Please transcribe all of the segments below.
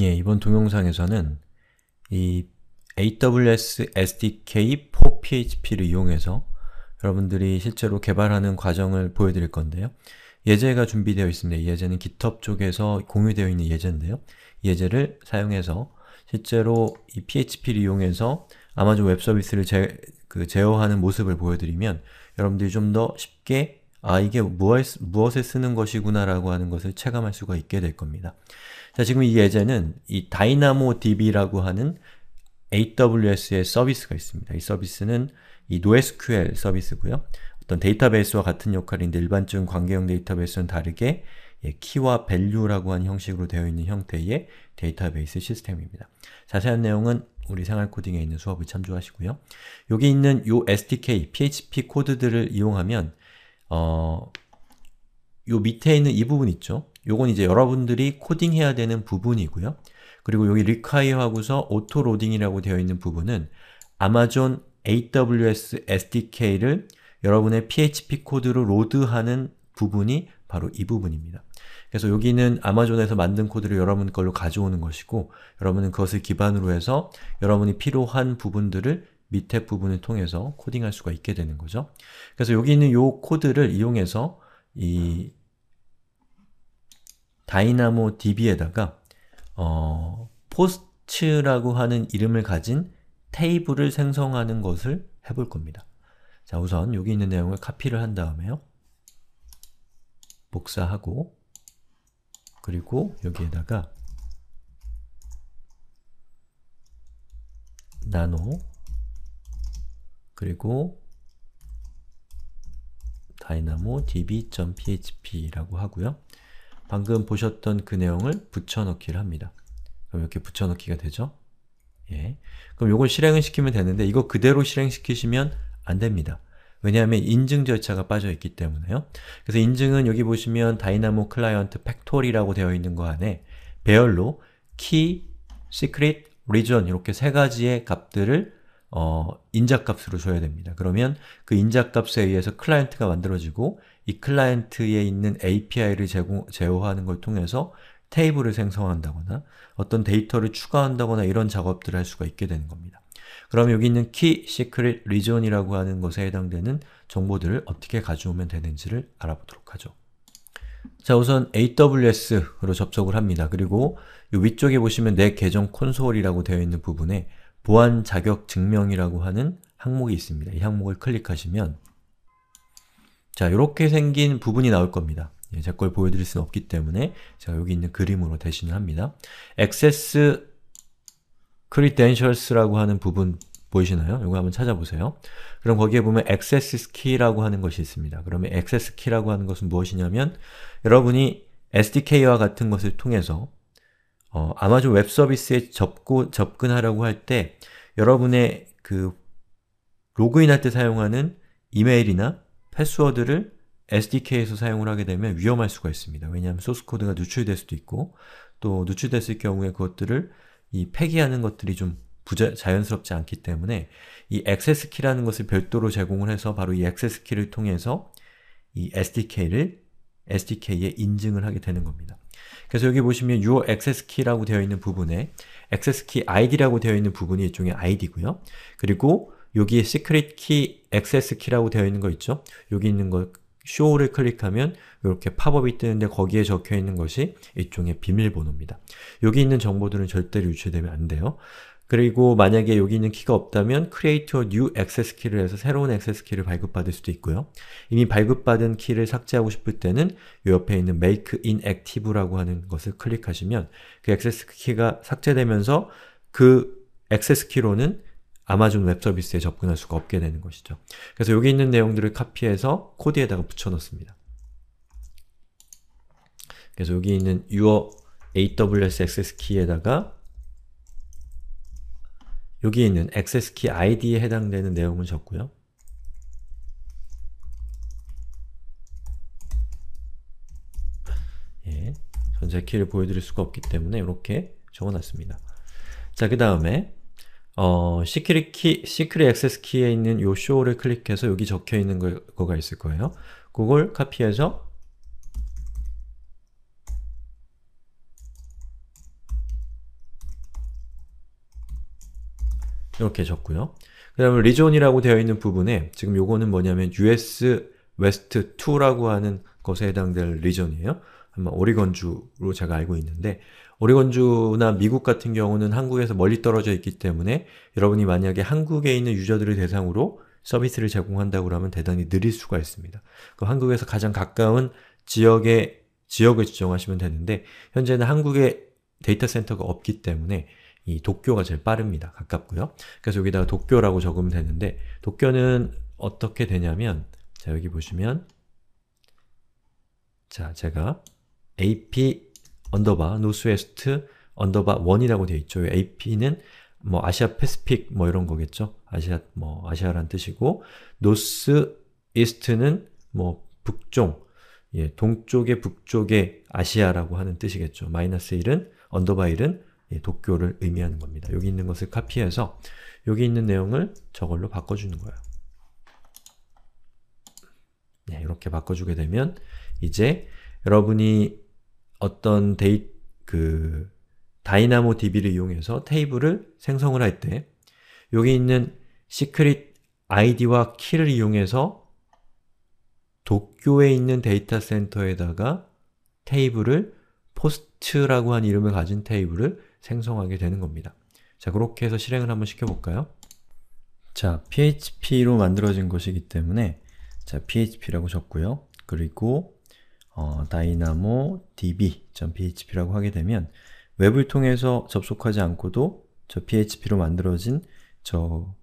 예, 이번 동영상에서는 이 AWS SDK 4 PHP를 이용해서 여러분들이 실제로 개발하는 과정을 보여드릴 건데요. 예제가 준비되어 있습니다. 예제는 GitHub 쪽에서 공유되어 있는 예제인데요. 예제를 사용해서 실제로 이 PHP를 이용해서 아마존 웹 서비스를 제, 그 제어하는 모습을 보여드리면 여러분들이 좀 더 쉽게 아, 이게 무엇, 무엇에 쓰는 것이구나라고 하는 것을 체감할 수가 있게 될 겁니다. 자, 지금 이 예제는 이 DynamoDB라고 하는 AWS의 서비스가 있습니다. 이 서비스는 이 NoSQL 서비스고요. 어떤 데이터베이스와 같은 역할인데 일반적인 관계형 데이터베이스는 다르게 예, 키와 밸류라고 하는 형식으로 되어 있는 형태의 데이터베이스 시스템입니다. 자세한 내용은 우리 생활 코딩에 있는 수업을 참조하시고요. 여기 있는 요 SDK, PHP 코드들을 이용하면 어, 요 밑에 있는 이 부분 있죠? 요건 이제 여러분들이 코딩해야 되는 부분이고요. 그리고 여기 require하고서 autoloading이라고 되어 있는 부분은 아마존 AWS SDK를 여러분의 PHP 코드로 로드하는 부분이 바로 이 부분입니다. 그래서 여기는 아마존에서 만든 코드를 여러분 걸로 가져오는 것이고 여러분은 그것을 기반으로 해서 여러분이 필요한 부분들을 밑에 부분을 통해서 코딩할 수가 있게 되는 거죠. 그래서 여기 있는 이 코드를 이용해서 이 d y n a d b 에다가 어, p o s 라고 하는 이름을 가진 테이블을 생성하는 것을 해볼 겁니다. 자, 우선 여기 있는 내용을 카피를 한 다음에요. 복사하고 그리고 여기에다가 나노 그리고 다이나모 db.php라고 하고요. 방금 보셨던 그 내용을 붙여넣기를 합니다. 그럼 이렇게 붙여넣기가 되죠? 예. 그럼 요걸 실행을 시키면 되는데 이거 그대로 실행시키시면 안 됩니다. 왜냐하면 인증 절차가 빠져있기 때문에요. 그래서 인증은 여기 보시면 다이나모 클라이언트 팩토리라고 되어 있는 거 안에 배열로 키, 시크릿, 리전 이렇게 세 가지의 값들을 어, 인자값으로 줘야 됩니다. 그러면 그 인자값에 의해서 클라이언트가 만들어지고 이 클라이언트에 있는 API를 제공, 제어하는 걸 통해서 테이블을 생성한다거나 어떤 데이터를 추가한다거나 이런 작업들을 할 수가 있게 되는 겁니다. 그럼 여기 있는 key secret region이라고 하는 것에 해당되는 정보들을 어떻게 가져오면 되는지를 알아보도록 하죠. 자 우선 AWS로 접속을 합니다. 그리고 이 위쪽에 보시면 내 계정 콘솔이라고 되어 있는 부분에 보안 자격 증명이라고 하는 항목이 있습니다. 이 항목을 클릭하시면 자, 이렇게 생긴 부분이 나올 겁니다. 예, 제 걸 보여드릴 수는 없기 때문에 제가 여기 있는 그림으로 대신을 합니다. access credentials라고 하는 부분 보이시나요? 이거 한번 찾아보세요. 그럼 거기에 보면 access key라고 하는 것이 있습니다. 그러면 access key라고 하는 것은 무엇이냐면 여러분이 SDK와 같은 것을 통해서 어, 아마존 웹 서비스에 접고, 접근하라고 할 때 여러분의 그 로그인할 때 사용하는 이메일이나 패스워드를 SDK에서 사용을 하게 되면 위험할 수가 있습니다. 왜냐하면 소스코드가 누출될 수도 있고 또 누출됐을 경우에 그것들을 이 폐기하는 것들이 좀 부자, 자연스럽지 않기 때문에 이 액세스 키라는 것을 별도로 제공을 해서 바로 이 액세스 키를 통해서 이 SDK를 SDK에 인증을 하게 되는 겁니다. 그래서 여기 보시면 your 요 s k e y 라고 되어 있는 부분에 access key id라고 되어 있는 부분이 일종의 id고요. 그리고 여기 에 secret key 액세스 키라고 되어 있는 거 있죠? 여기 있는 거 show를 클릭하면 이렇게 팝업이 뜨는데 거기에 적혀 있는 것이 일종의 비밀번호입니다. 여기 있는 정보들은 절대로 유출되면 안 돼요. 그리고 만약에 여기 있는 키가 없다면 create a new access key를 해서 새로운 access key를 발급받을 수도 있고요. 이미 발급받은 키를 삭제하고 싶을 때는 이 옆에 있는 make inactive라고 하는 것을 클릭하시면 그 access key가 삭제되면서 그 access key로는 아마존 웹 서비스에 접근할 수가 없게 되는 것이죠. 그래서 여기 있는 내용들을 카피해서 코드에다가 붙여넣습니다. 그래서 여기 있는 your AWS access key에다가 여기 있는 액세스 키 id에 해당되는 내용을 적고요. 예, 전체 키를 보여드릴 수가 없기 때문에 이렇게 적어놨습니다. 자, 그 다음에 어, 시크릿 키, 시크릿 액세스 키에 있는 요 s 를 클릭해서 여기 적혀있는 거, 가 있을 거예요. 그걸 카피해서 이렇게 적고요. 그 다음에 region이라고 되어 있는 부분에 지금 요거는 뭐냐면 US West 2라고 하는 것에 해당될 region이에요. 아마 오리건주로 제가 알고 있는데 오리건주나 미국 같은 경우는 한국에서 멀리 떨어져 있기 때문에 여러분이 만약에 한국에 있는 유저들을 대상으로 서비스를 제공한다고 하면 대단히 느릴 수가 있습니다. 그 한국에서 가장 가까운 지역에 지역을 지정하시면 되는데 현재는 한국에 데이터 센터가 없기 때문에 이 도쿄가 제일 빠릅니다. 가깝고요. 그래서 여기다가 도쿄라고 적으면 되는데 도쿄는 어떻게 되냐면 자, 여기 보시면 자, 제가 AP 언더바 노스웨스트 언더바 1이라고 되어 있죠. AP는 뭐 아시아 패스픽 뭐 이런 거겠죠. 아시아 뭐 아시아란 뜻이고 노스 이스트는 뭐 북쪽 예, 동쪽의 북쪽의 아시아라고 하는 뜻이겠죠. 마이너스 1은 언더바 1은 예, 도쿄를 의미하는 겁니다. 여기 있는 것을 카피해서 여기 있는 내용을 저걸로 바꿔주는 거예요. 네, 이렇게 바꿔주게 되면 이제 여러분이 어떤 데이 그 다이나모 DB를 이용해서 테이블을 생성을 할 때 여기 있는 시크릿 아이디와 키를 이용해서 도쿄에 있는 데이터 센터에다가 테이블을 포스트라고 한 이름을 가진 테이블을 생성하게 되는 겁니다. 자, 그렇게 해서 실행을 한번 시켜볼까요? 자, php로 만들어진 것이기 때문에 자, php라고 적고요. 그리고 어, dynamo db.php라고 하게 되면 웹을 통해서 접속하지 않고도 저 php로 만들어진 저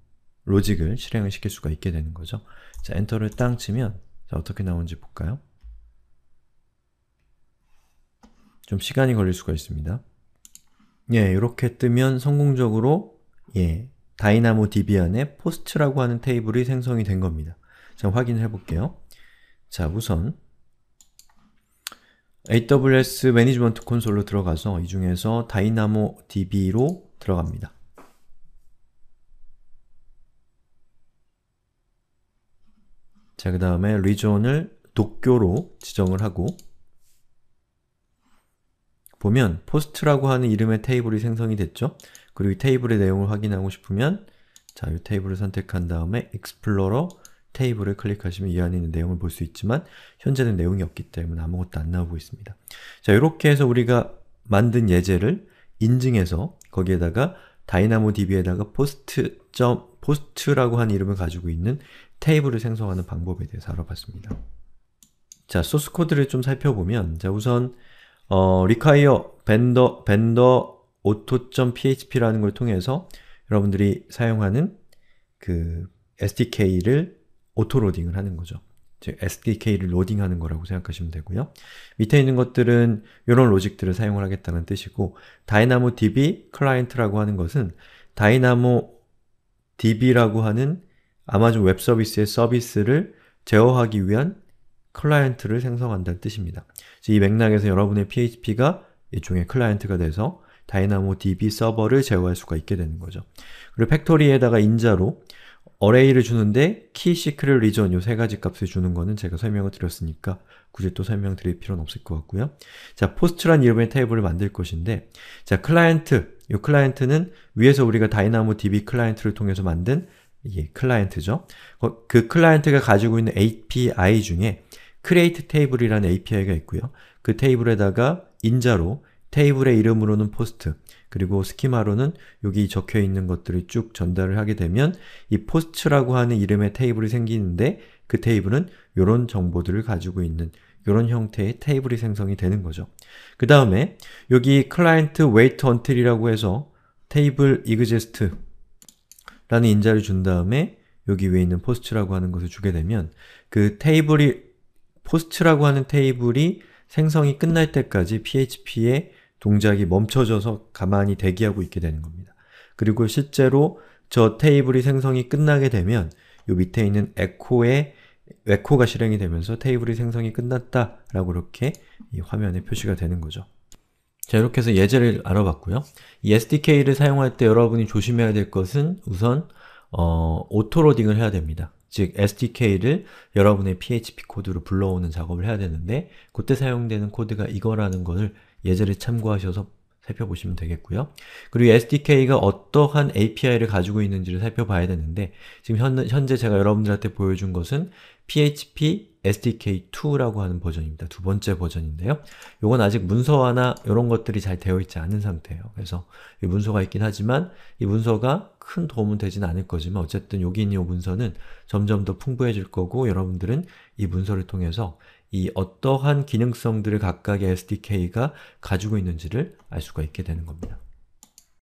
로직을 실행을 시킬 수가 있게 되는 거죠. 자, 엔터를 땅 치면 자, 어떻게 나오는지 볼까요? 좀 시간이 걸릴 수가 있습니다. 예, 이렇게 뜨면 성공적으로 예, 다이나모 DB 안의 포스트라고 하는 테이블이 생성이 된 겁니다. 자, 확인해 볼게요. 자, 우선 AWS 매니지먼트 콘솔로 들어가서 이 중에서 다이나모 DB로 들어갑니다. 자, 그 다음에 리존을 도쿄로 지정을 하고 보면 post라고 하는 이름의 테이블이 생성이 됐죠? 그리고 이 테이블의 내용을 확인하고 싶으면 자, 이 테이블을 선택한 다음에 explorer 테이블을 클릭하시면 이 안에 있는 내용을 볼 수 있지만 현재는 내용이 없기 때문에 아무것도 안 나오고 있습니다. 자, 이렇게 해서 우리가 만든 예제를 인증해서 거기에다가 DynamoDB에다가 post. post라고 하는 이름을 가지고 있는 테이블을 생성하는 방법에 대해서 알아봤습니다. 자, 소스 코드를 좀 살펴보면 자, 우선 어, 리콰이어 벤더 벤더 auto.php라는 걸 통해서 여러분들이 사용하는 그 SDK를 오토로딩을 하는 거죠. 즉 SDK를 로딩하는 거라고 생각하시면 되고요. 밑에 있는 것들은 이런 로직들을 사용을 하겠다는 뜻이고 DynamoDB 클라이언트라고 하는 것은 DynamoDB라고 하는 아마존 웹 서비스의 서비스를 제어하기 위한 클라이언트를 생성한다는 뜻입니다. 이 맥락에서 여러분의 PHP가 일종의 클라이언트가 돼서 DynamoDB 서버를 제어할 수가 있게 되는 거죠. 그리고 팩토리에다가 인자로 어레이를 주는데 키, 시크릿, 리전 요세 가지 값을 주는 거는 제가 설명을 드렸으니까 굳이 또 설명드릴 필요는 없을 것 같고요. 자, 포스트란 이름의 테이블을 만들 것인데 자, 클라이언트, 이 클라이언트는 위에서 우리가 DynamoDB 클라이언트를 통해서 만든 예, 클라이언트죠. 그, 그 클라이언트가 가지고 있는 API 중에 create table이라는 API가 있고요. 그 테이블에다가 인자로 테이블의 이름으로는 포스트, 그리고 스키마로는 여기 적혀있는 것들을 쭉 전달을 하게 되면 이 포스트라고 하는 이름의 테이블이 생기는데 그 테이블은 이런 정보들을 가지고 있는 이런 형태의 테이블이 생성이 되는 거죠. 그 다음에 여기 클라이언트 웨이트 i t u 이라고 해서 테이블 이그제스트라는 인자를 준 다음에 여기 위에 있는 포스트라고 하는 것을 주게 되면 그 테이블이 포스트라고 하는 테이블이 생성이 끝날 때까지 PHP의 동작이 멈춰져서 가만히 대기하고 있게 되는 겁니다. 그리고 실제로 저 테이블이 생성이 끝나게 되면 요 밑에 있는 e c h o 에 e c h o 가 실행이 되면서 테이블이 생성이 끝났다 라고 이렇게 이 화면에 표시가 되는 거죠. 자 이렇게 해서 예제를 알아봤고요. 이 e SDK를 사용할 때 여러분이 조심해야 될 것은 우선 어, 오토로딩을 해야 됩니다. 즉 SDK를 여러분의 PHP 코드로 불러오는 작업을 해야 되는데 그때 사용되는 코드가 이거라는 것을 예제를 참고하셔서 살펴보시면 되겠고요. 그리고 SDK가 어떠한 API를 가지고 있는지를 살펴봐야 되는데 지금 현, 재 제가 여러분들한테 보여준 것은 PHP SDK2라고 하는 버전입니다. 두 번째 버전인데요. 이건 아직 문서화나 이런 것들이 잘 되어 있지 않은 상태예요. 그래서 이 문서가 있긴 하지만 이 문서가 큰 도움은 되진 않을 거지만 어쨌든 여기 있는 이 문서는 점점 더 풍부해질 거고 여러분들은 이 문서를 통해서 이 어떠한 기능성들을 각각의 SDK가 가지고 있는지를 알 수가 있게 되는 겁니다.